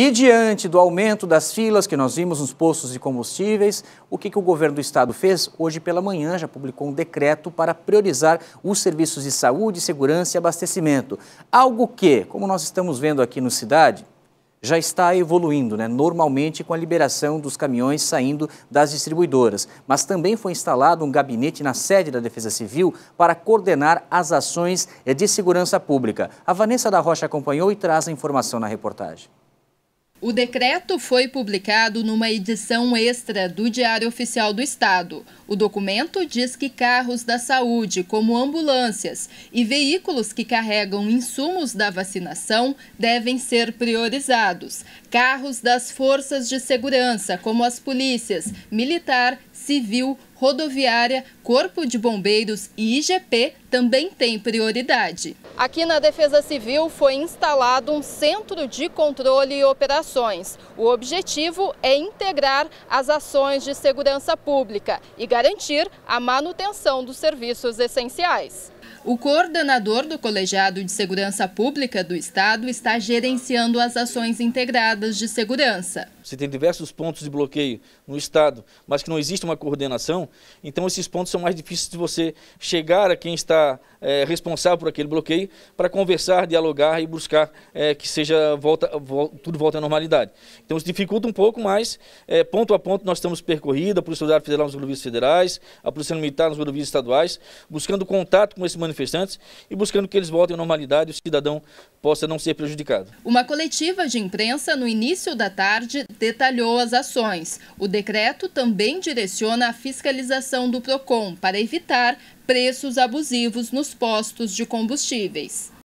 E diante do aumento das filas que nós vimos nos postos de combustíveis, o que, que o governo do estado fez? Hoje pela manhã já publicou um decreto para priorizar os serviços de saúde, segurança e abastecimento. Algo que, como nós estamos vendo aqui no Cidade, já está evoluindo, né? normalmente com a liberação dos caminhões saindo das distribuidoras. Mas também foi instalado um gabinete na sede da Defesa Civil para coordenar as ações eh, de segurança pública. A Vanessa da Rocha acompanhou e traz a informação na reportagem. O decreto foi publicado numa edição extra do Diário Oficial do Estado. O documento diz que carros da saúde, como ambulâncias e veículos que carregam insumos da vacinação, devem ser priorizados. Carros das forças de segurança, como as polícias, militar, civil, Rodoviária, Corpo de Bombeiros e IGP também têm prioridade. Aqui na Defesa Civil foi instalado um centro de controle e operações. O objetivo é integrar as ações de segurança pública e garantir a manutenção dos serviços essenciais. O coordenador do Colegiado de Segurança Pública do Estado está gerenciando as ações integradas de segurança. Você tem diversos pontos de bloqueio no Estado, mas que não existe uma coordenação, então esses pontos são mais difíceis de você chegar a quem está é, responsável por aquele bloqueio para conversar, dialogar e buscar é, que seja volta, tudo volta à normalidade. Então isso dificulta um pouco, mas é, ponto a ponto nós estamos percorrida, a Polícia Rodoviária Federal nos rodovias federais, a Polícia Militar nos rodovias estaduais, buscando contato com esses manifestantes e buscando que eles voltem à normalidade e o cidadão possa não ser prejudicado. Uma coletiva de imprensa no início da tarde detalhou as ações. O decreto também direciona a fiscalização do PROCON para evitar preços abusivos nos postos de combustíveis.